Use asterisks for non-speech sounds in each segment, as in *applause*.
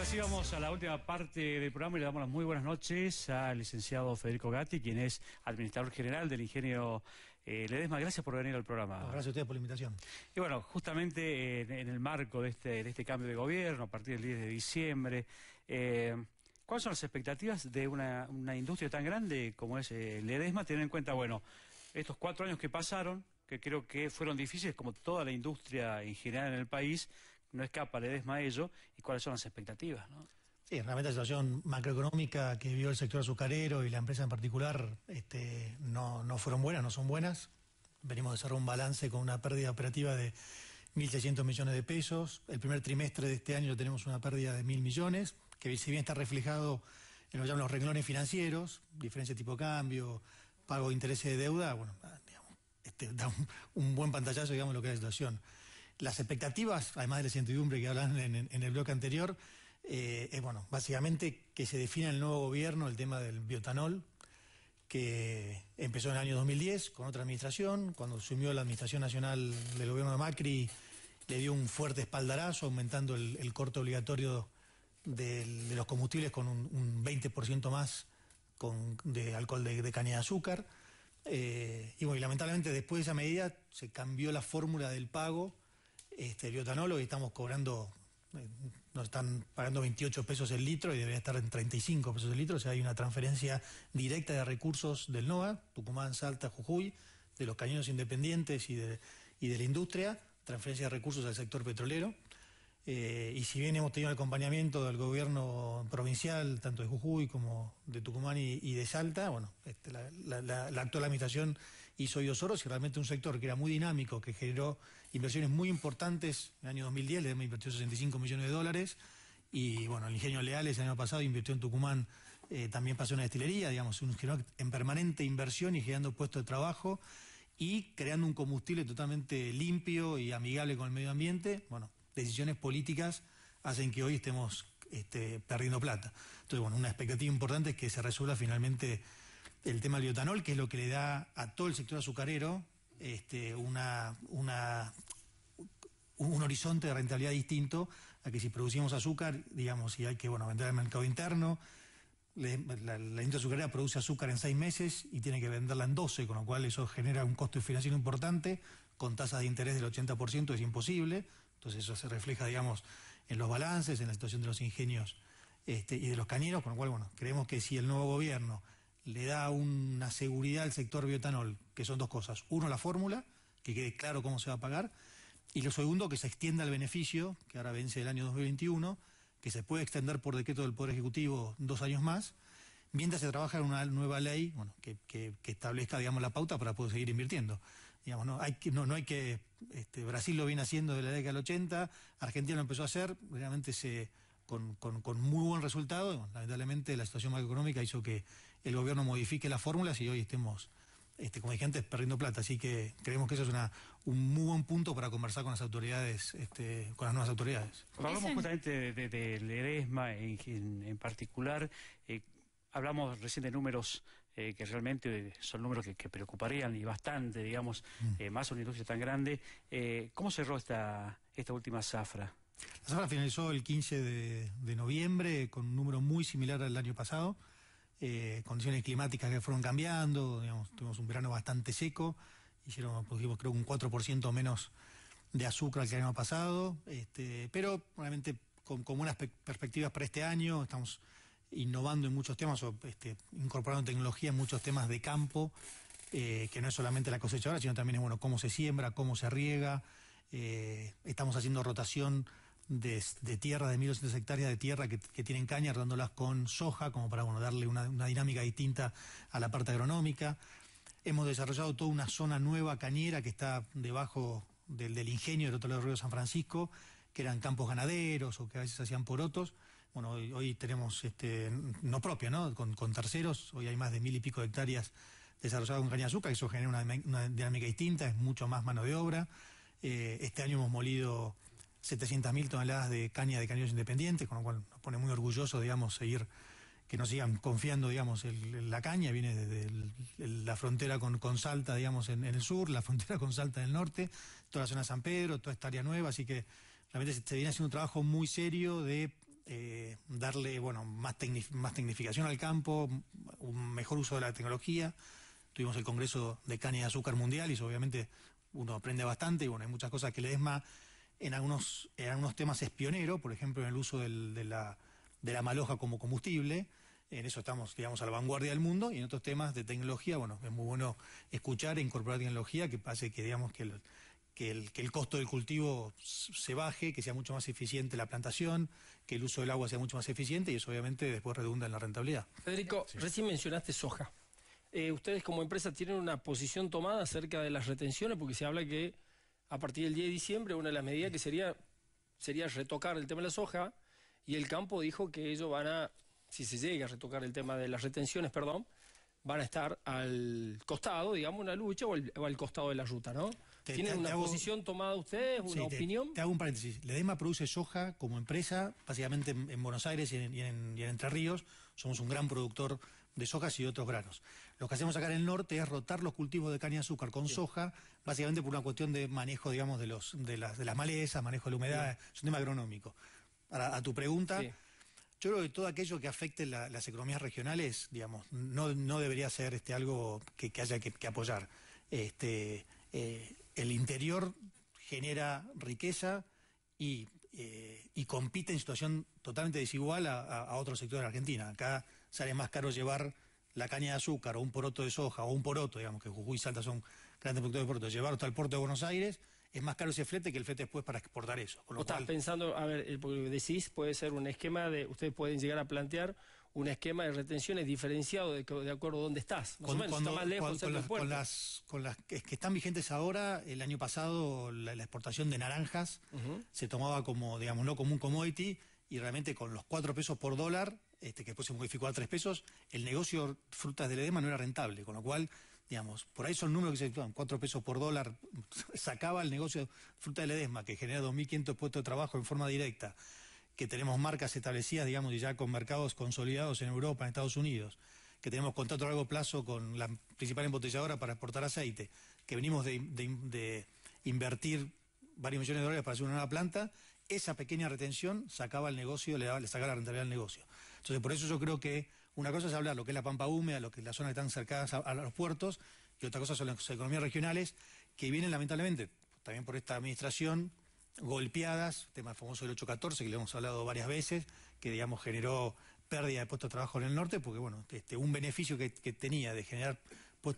ahora sí vamos a la última parte del programa y le damos las muy buenas noches al licenciado Federico Gatti, quien es administrador general del ingenio eh, Ledesma. Gracias por venir al programa. gracias a ustedes por la invitación. Y bueno, justamente en, el marco este, de este, cambio de gobierno, a partir del 10 de diciembre, eh, ¿cuáles son las expectativas de una, industria tan grande como es eh, Ledesma, teniendo en cuenta, bueno, estos cuatro años que pasaron, que creo que fueron difíciles, como toda la industria en general en el país, no escapa le a ello y cuáles son las expectativas. Sí, realmente la situación macroeconómica que vio el sector azucarero y la empresa en particular este, no, fueron buenas, no son buenas. Venimos de cerrar un balance con una pérdida operativa de 1.600 millones de pesos. El primer trimestre de este año tenemos una pérdida de 1.000 millones, que si bien está reflejado en lo que los renglones financieros, diferencia de tipo de cambio, pago de intereses de deuda, bueno, digamos, este, *laughs* da un, buen pantallazo, digamos, lo que es la situación. Las expectativas, además de la incertidumbre que hablan en, el bloque anterior, eh, es bueno, básicamente que se defina el nuevo gobierno el tema del biotanol, que empezó en el año 2010 con otra administración, cuando asumió la administración nacional del gobierno de Macri, le dio un fuerte espaldarazo aumentando el, corte obligatorio de los combustibles con un, 20% más de alcohol de, caña de azúcar. Eh, y bueno, y lamentablemente después de esa medida se cambió la fórmula del pago este, y estamos cobrando, eh, nos están pagando 28 pesos el litro y debería estar en 35 pesos el litro, o sea, hay una transferencia directa de recursos del NOA, Tucumán, Salta, Jujuy, de los cañones independientes y de, la industria, transferencia de recursos al sector petrolero. Eh, y si bien hemos tenido el acompañamiento del gobierno provincial, tanto de Jujuy como de Tucumán y, de Salta, bueno, este, la, actual administración hizo oídos y realmente un sector que era muy dinámico, que generó inversiones muy importantes. En el año 2010 le hemos invertido 65 millones de dólares. Y bueno, el ingenio Leales el año pasado invirtió en Tucumán, eh, también pasó una destilería, digamos, un en permanente inversión y generando puestos de trabajo y creando un combustible totalmente limpio y amigable con el medio ambiente. Bueno, decisiones políticas hacen que hoy estemos este, perdiendo plata. Entonces, bueno, una expectativa importante es que se resuelva finalmente el tema del biotanol, que es lo que le da a todo el sector azucarero este, una, una un horizonte de rentabilidad distinto a que si producimos azúcar, digamos, y hay que bueno, vender al mercado interno, la, industria azucarera produce azúcar en seis meses y tiene que venderla en 12, con lo cual eso genera un costo financiero importante, con tasas de interés del 80% es imposible, entonces eso se refleja, digamos, en los balances, en la situación de los ingenios este, y de los cañeros, con lo cual, bueno, creemos que si el nuevo gobierno le da una seguridad al sector biotanol, que son dos cosas, uno la fórmula, que quede claro cómo se va a pagar, y lo segundo, que se extienda el beneficio, que ahora vence el año 2021, que se puede extender por decreto del Poder Ejecutivo dos años más, mientras se trabaja en una nueva ley bueno, que, establezca digamos, la pauta para poder seguir invirtiendo. Digamos, no, hay que. Este, Brasil lo viene haciendo desde la década del 80, Argentina lo empezó a hacer, realmente se, con, muy buen resultado. lamentablemente, la situación macroeconómica hizo que el gobierno modifique las fórmulas y hoy estemos este, como dije antes, perdiendo plata. Así que creemos que eso es un muy buen punto para conversar con las autoridades, este, con las nuevas autoridades. Hablamos justamente del de, ERESMA en, particular. Eh, hablamos recién de números eh, que realmente eh, son números que, preocuparían y bastante, digamos, mm. más una industria tan grande. ¿Cómo cerró esta, esta última zafra? La zafra finalizó el 15 de, noviembre con un número muy similar al año pasado. Eh, condiciones climáticas que fueron cambiando, tuvimos un verano bastante seco, hicieron, creo un 4% menos de azúcar que el año pasado, este, pero realmente con, buenas perspectivas para este año, estamos innovando en muchos temas, o, este, incorporando tecnología en muchos temas de campo, eh, que no es solamente la cosecha ahora, sino también es bueno cómo se siembra, cómo se riega, eh, estamos haciendo rotación de, tierra, de 1.200 hectáreas de tierra que, tienen caña, rodándolas con soja, como para bueno, darle una, dinámica distinta a la parte agronómica. Hemos desarrollado toda una zona nueva cañera que está debajo del, ingenio del otro lado del río San Francisco, que eran campos ganaderos o que a veces hacían porotos. Bueno, hoy, tenemos, este, no propio, ¿no? Con, terceros, hoy hay más de mil y pico hectáreas desarrolladas con caña de azúcar, eso genera una, dinámica distinta, es mucho más mano de obra. Eh, este año hemos molido 700.000 toneladas de caña de cañones independientes, con lo cual nos pone muy orgullosos, digamos, seguir que nos sigan confiando, digamos, la caña, viene desde la frontera con, Salta, digamos, en, el sur, la *laughs* frontera con Salta en el norte, toda la zona de San Pedro, toda esta área nueva, así que realmente se, viene haciendo un trabajo muy serio de eh, darle, bueno, más, más tecnificación al campo, un mejor uso de la tecnología. Tuvimos el Congreso de Caña de Azúcar Mundial y eso obviamente uno aprende bastante y bueno, hay muchas cosas que le des más en algunos, en algunos temas es pionero, por ejemplo, en el uso de, la, maloja como combustible. En eso estamos, digamos, a la vanguardia del mundo. Y en otros temas de tecnología, bueno, es muy bueno escuchar e incorporar tecnología que pase que, digamos, que el, costo del cultivo se baje, que sea mucho más eficiente la plantación, que el uso del agua sea mucho más eficiente y eso obviamente después redunda en la rentabilidad. Federico, recién mencionaste soja. Eh, ustedes como empresa tienen una posición tomada acerca de las retenciones porque se habla que a partir del 10 de diciembre, una de las medidas que sería, sería retocar el tema de la soja, y el campo dijo que ellos van a, si se llega a retocar el tema de las retenciones, perdón, van a estar al costado, digamos, una lucha o al, costado de la ruta, ¿no? ¿Tienen una posición tomada ustedes, una opinión? Te, hago un paréntesis. DEMA produce soja como empresa, básicamente en, Buenos Aires y en, y en, Entre Ríos. Somos un gran productor de sojas y otros granos. Lo que hacemos acá en el norte es rotar los cultivos de caña y azúcar con soja, básicamente por una cuestión de manejo, digamos, de, los, de, las, malezas, manejo de la humedad, es un tema agronómico. a tu pregunta, yo creo que todo aquello que afecte las economías regionales, digamos, no, debería ser este, algo que, haya que, apoyar. Este, eh, el interior genera riqueza eh, y, compite en situación totalmente desigual a, otro a otros sectores de Argentina. Acá sale más caro llevar la caña de azúcar o un poroto de soja o un poroto, digamos que Jujuy y Salta son grandes productores de poroto, llevarlo hasta el puerto de Buenos Aires, es más caro ese flete que el flete después para exportar eso. ¿O estás pensando, a ver, eh, decís puede ser un esquema de, ustedes pueden llegar a plantear un esquema de retenciones diferenciado de, acuerdo a dónde estás, más menos, cuando, está más lejos con, las, con, las, que, están vigentes ahora, el año pasado la, exportación de naranjas se tomaba como, digamos, no como un commodity y realmente con los cuatro pesos por dólar este, que después se modificó a tres pesos, el negocio frutas del edema no era rentable, con lo cual, digamos, por ahí son números que se efectúan, cuatro pesos por dólar, sacaba *laughs* el negocio fruta del edema, que genera 2.500 puestos de trabajo en forma directa, que tenemos marcas establecidas, digamos, y ya con mercados consolidados en Europa, en Estados Unidos, que tenemos contrato a largo plazo con la principal embotelladora para exportar aceite, que venimos de, invertir varios millones de dólares para hacer una nueva planta, esa pequeña retención sacaba el negocio, le, le sacaba la rentabilidad al negocio. Entonces, por eso yo creo que una cosa es hablar lo que es la pampa húmeda, lo que es las zonas que están cercadas a, los puertos, y otra cosa son las economías regionales, que vienen lamentablemente también por esta administración golpeadas, tema famoso del 814, que le hemos hablado varias veces, que digamos generó pérdida de puestos de trabajo en el norte, porque bueno, este, un beneficio que, tenía de generar,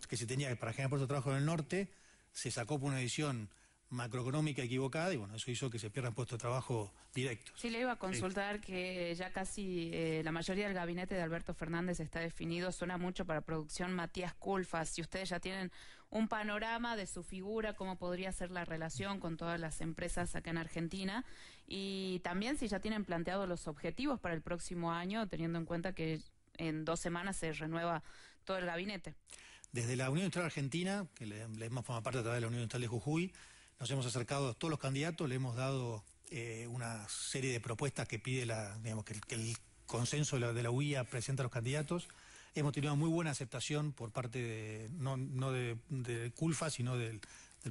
que se tenía para generar puestos de trabajo en el norte, se sacó por una edición macroeconómica equivocada y bueno, eso hizo que se pierdan puestos de trabajo directos. Sí, le iba a consultar que ya casi eh, la mayoría del gabinete de Alberto Fernández está definido, suena mucho para producción Matías Culfas, si ustedes ya tienen un panorama de su figura, cómo podría ser la relación con todas las empresas acá en Argentina y también si ya tienen planteados los objetivos para el próximo año, teniendo en cuenta que en dos semanas se renueva todo el gabinete. Desde la Unión Industrial Argentina, que le, le forma parte a través de la Unión Industrial de Jujuy, nos hemos acercado a todos los candidatos, le hemos dado eh, una serie de propuestas que pide la, digamos, que, el, consenso de la, UIA presenta a los candidatos. Hemos tenido una muy buena aceptación por parte de, no, de, CULFA, sino del,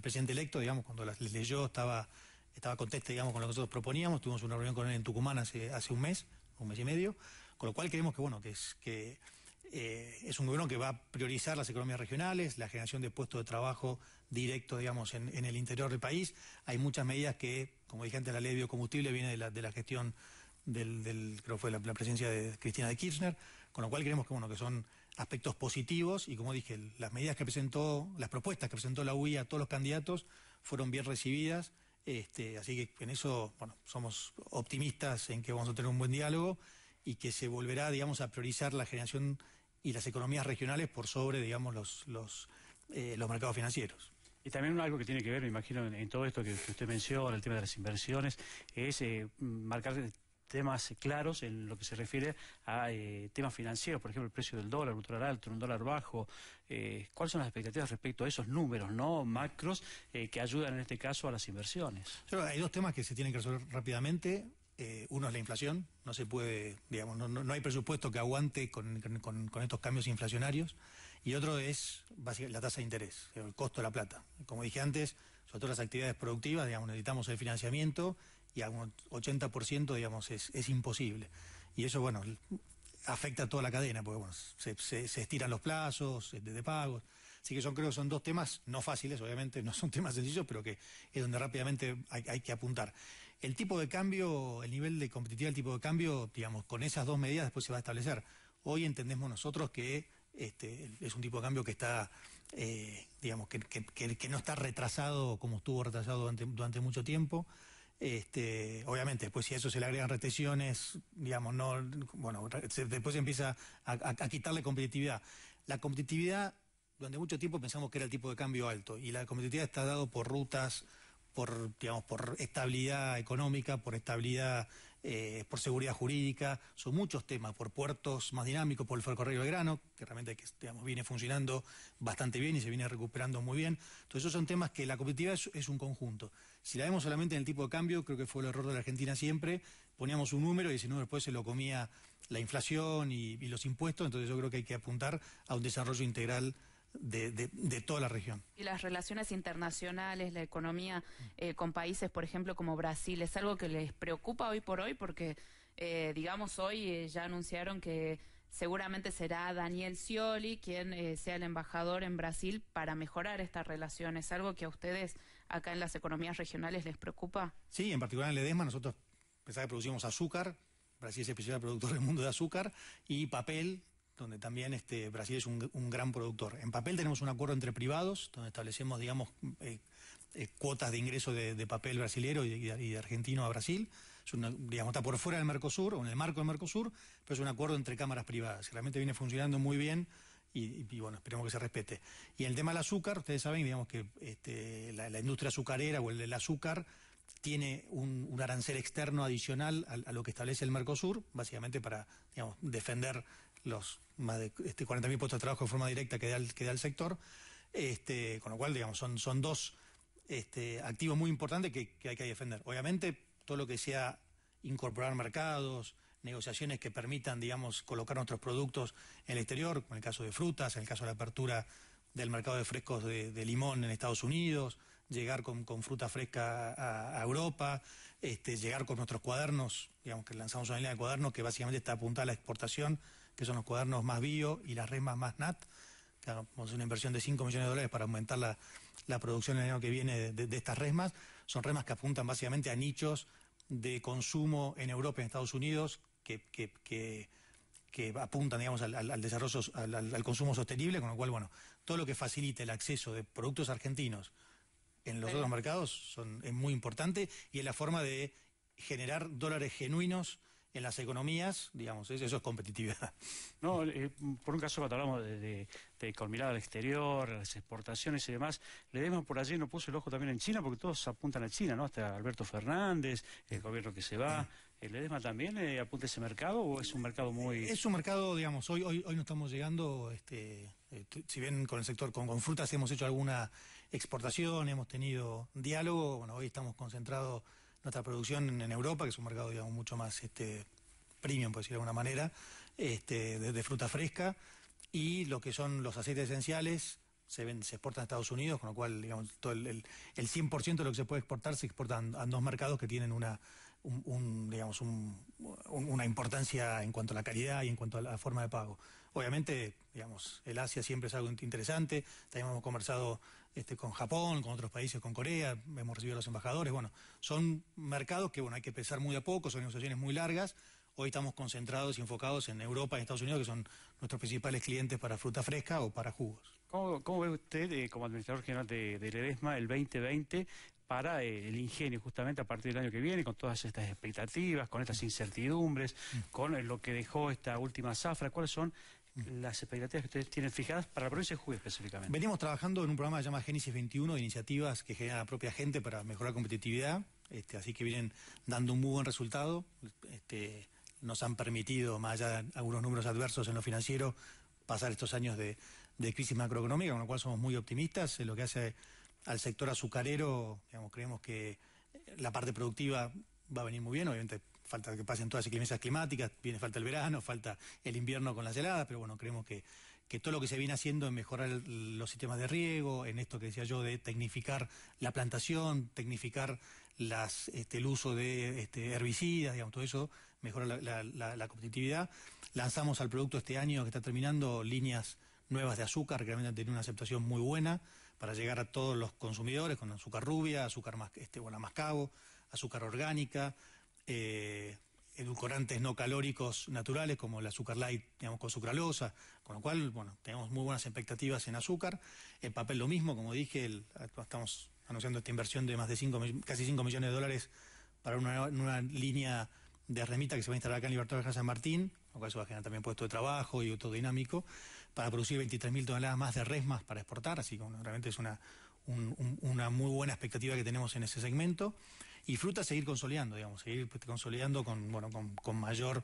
presidente electo, digamos, cuando las leyó estaba, estaba digamos, con lo que nosotros proponíamos. Tuvimos una reunión con él en Tucumán hace, hace un mes, un mes y medio, con lo cual creemos que, bueno, que eh, es un gobierno que va a priorizar las economías regionales, la generación de puestos de trabajo directos, digamos, en, el interior del país. Hay muchas medidas que, como dije antes, la ley de biocombustible viene de la, gestión del, del, fue la, presencia de Cristina de Kirchner, con lo cual creemos que, que son aspectos positivos y, como dije, las medidas que presentó, las propuestas que presentó la UI a todos los candidatos fueron bien recibidas. Este, así que en eso, bueno, somos optimistas en que vamos a tener un buen diálogo y que se volverá, digamos, a priorizar la generación y las economías regionales por sobre, digamos, los, eh, los, mercados financieros. Y también algo que tiene que ver, me imagino, en, todo esto que, usted menciona, el tema de las inversiones, es eh, marcar temas claros en lo que se refiere a eh, temas financieros, por ejemplo, el precio del dólar, un dólar alto, un dólar bajo. ¿Cuáles son las expectativas respecto a esos números, no macros, que ayudan en este caso a las inversiones? hay dos temas que se tienen que resolver rápidamente. Eh, uno es la inflación, no se puede, digamos, no, hay presupuesto que aguante con, estos cambios inflacionarios, y otro es la tasa de interés, el costo de la plata. Como dije antes, sobre todas las actividades productivas, digamos, necesitamos el financiamiento y a un 80%, digamos, es, es imposible. Y eso, bueno, afecta a toda la cadena, porque bueno, se, estiran los plazos de, pagos. Así que son, creo son dos temas no fáciles, obviamente, no son temas sencillos, pero que es donde rápidamente hay que apuntar. El tipo de cambio, el nivel de competitividad el tipo de cambio, digamos, con esas dos medidas después se va a establecer. Hoy entendemos nosotros que este, es un tipo de cambio que está, eh, digamos, que, no está retrasado como estuvo retrasado durante, mucho tiempo. Este, obviamente, después si a eso se le agregan retenciones, digamos, no, bueno, después empieza a, quitarle competitividad. La competitividad, durante mucho tiempo pensamos que era el tipo de cambio alto, y la competitividad está dado por rutas, por, digamos, por estabilidad económica, por estabilidad, eh, por seguridad jurídica, son muchos temas, por puertos más dinámicos, por el ferrocarril grano, que realmente viene funcionando bastante bien y se viene recuperando muy bien. Entonces esos son temas que la competitividad es, un conjunto. Si la vemos solamente en el tipo de cambio, creo que fue el error de la Argentina siempre, poníamos un número y ese número después se lo comía la inflación y los impuestos, entonces yo creo que hay que apuntar a un desarrollo integral de, toda la región. Y las relaciones internacionales, la economía eh, con países, por ejemplo, como Brasil, ¿es algo que les preocupa hoy por hoy? Porque, eh, digamos, hoy eh, ya anunciaron que seguramente será Daniel Scioli quien sea el embajador en Brasil para mejorar estas relaciones. algo que a ustedes acá en las economías regionales les preocupa? Sí, en particular en Ledesma nosotros pensaba que producimos azúcar, Brasil es el principal productor del mundo de azúcar, y papel, donde también este, Brasil es un, gran productor. En papel tenemos un acuerdo entre privados, donde establecemos, digamos, eh, eh, cuotas de ingreso de, papel brasilero y, de, argentino a Brasil. digamos, está por fuera del Mercosur, o en el marco del Mercosur, pero es un acuerdo entre cámaras privadas. Realmente viene funcionando muy bien y, bueno, esperemos que se respete. Y el tema del azúcar, ustedes saben, digamos que este, la, industria azucarera o el del azúcar tiene un, arancel externo adicional a, a, lo que establece el Mercosur, básicamente para, digamos, defender los más de este, 40.000 puestos de trabajo de forma directa que da el, sector, este, con lo cual, digamos, son, dos este, activos muy importantes que, hay que defender. Obviamente, todo lo que sea incorporar mercados, negociaciones que permitan, digamos, colocar nuestros productos en el exterior, como en el caso de frutas, en el caso de la apertura del mercado de frescos de, limón en Estados Unidos, llegar con, fruta fresca a, Europa, este, llegar con nuestros cuadernos, digamos que lanzamos una línea de cuadernos que básicamente está apuntada a la exportación que son los cuadernos más bio y las resmas más NAT, que es una inversión de 5 millones de dólares para aumentar la, la producción el año que viene de, estas resmas. Son resmas que apuntan básicamente a nichos de consumo en Europa y en Estados Unidos que, apuntan digamos, al, desarrollo, al, consumo sostenible, con lo cual, bueno, todo lo que facilite el acceso de productos argentinos en los otros mercados es muy importante y es la forma de generar dólares genuinos en las economías, digamos, eso es competitividad. No, eh, por un caso cuando hablamos de, de, de con mirada al exterior, las exportaciones y demás, le por allí, no puso el ojo también en China, porque todos apuntan a China, ¿no? Hasta Alberto Fernández, el gobierno que se va. ¿El eh, también eh, apunta ese mercado o es un mercado muy...? Es un mercado, digamos, hoy hoy, hoy no estamos llegando, este, si bien con el sector, con, con frutas hemos hecho alguna exportación, hemos tenido diálogo, bueno, hoy estamos concentrados nuestra producción en Europa, que es un mercado, mucho más este, premium, por decirlo de alguna manera, este, de, fruta fresca, y lo que son los aceites esenciales se, se exportan a Estados Unidos, con lo cual, el, el, 100% de lo que se puede exportar se exporta a, dos mercados que tienen una, una importancia en cuanto a la calidad y en cuanto a la forma de pago. Obviamente, digamos, el Asia siempre es algo interesante. También hemos conversado este, con Japón, con otros países, con Corea, hemos recibido a los embajadores. Bueno, son mercados que, bueno, hay que pensar muy a poco, son negociaciones muy largas. Hoy estamos concentrados y enfocados en Europa y en Estados Unidos, que son nuestros principales clientes para fruta fresca o para jugos. ¿Cómo, ve usted, eh, como administrador general de, de Ledesma, el 2020 para eh, el ingenio justamente a partir del año que viene, con todas estas expectativas, con estas incertidumbres, mm. con eh, lo que dejó esta última zafra, cuáles son las expectativas que ustedes tienen fijadas para la provincia de Jujuy específicamente. Venimos trabajando en un programa que se llama Génesis 21 iniciativas que genera la propia gente para mejorar competitividad, este, así que vienen dando un muy buen resultado. Este, nos han permitido, más allá de algunos números adversos en lo financiero, pasar estos años de, crisis macroeconómica, con lo cual somos muy optimistas en lo que hace al sector azucarero, digamos, creemos que la parte productiva va a venir muy bien, obviamente falta que pasen todas las inclemencias climáticas, viene falta el verano, falta el invierno con las heladas, pero bueno, creemos que, todo lo que se viene haciendo en mejorar los sistemas de riego, en esto que decía yo de tecnificar la plantación, tecnificar las, este, el uso de este, herbicidas, digamos, todo eso mejora la, competitividad. Lanzamos al producto este año que está terminando líneas nuevas de azúcar, que realmente han tenido una aceptación muy buena para llegar a todos los consumidores con azúcar rubia, azúcar más, este, mascabo, azúcar orgánica, eh, edulcorantes no calóricos naturales como el azúcar light, digamos, con sucralosa, con lo cual, bueno, tenemos muy buenas expectativas en azúcar. El papel lo mismo, como dije, estamos anunciando esta inversión de más de casi 5 millones de dólares para una, línea de remita que se va a instalar acá en Libertad de San Martín, lo cual se va a generar también puesto de trabajo y autodinámico dinámico, para producir 23.000 toneladas más de resmas para exportar, así que realmente es una, una muy buena expectativa que tenemos en ese segmento y fruta seguir consolidando, digamos, seguir consolidando con, bueno, con, mayor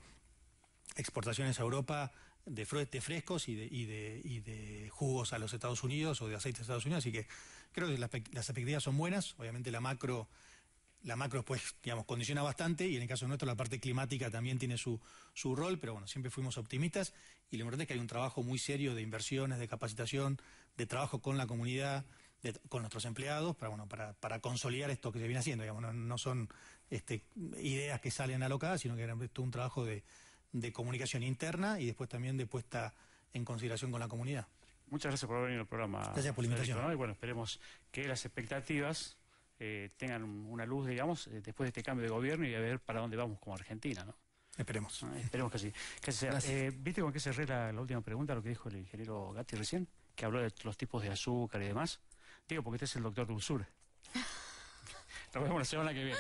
exportaciones a Europa de frutos frescos y de, y, de, y de jugos a los Estados Unidos o de aceite a Estados Unidos. Así que creo que las, las expectativas son buenas. Obviamente la macro, la macro pues, digamos, condiciona bastante y en el caso nuestro la parte climática también tiene su, su rol, pero bueno, siempre fuimos optimistas y lo importante es que hay un trabajo muy serio de inversiones, de capacitación, de trabajo con la comunidad con nuestros empleados para, bueno, para, consolidar esto que se viene haciendo. Digamos, no, son este, ideas que salen alocadas, sino que era un trabajo de, comunicación interna y después también de puesta en consideración con la comunidad. Muchas gracias por haber venido al programa. Gracias por la invitación. bueno, esperemos que las expectativas eh, tengan una luz, digamos, eh, después de este cambio de gobierno y a ver para dónde vamos como Argentina, ¿no? Esperemos. Ah, esperemos que sí. sea. Eh, ¿Viste con qué cerré la última pregunta, lo que dijo el ingeniero Gatti recién? Que habló de los tipos de azúcar y demás. Tío, porque este es el doctor Dulzur. *laughs* Nos vemos la semana que viene.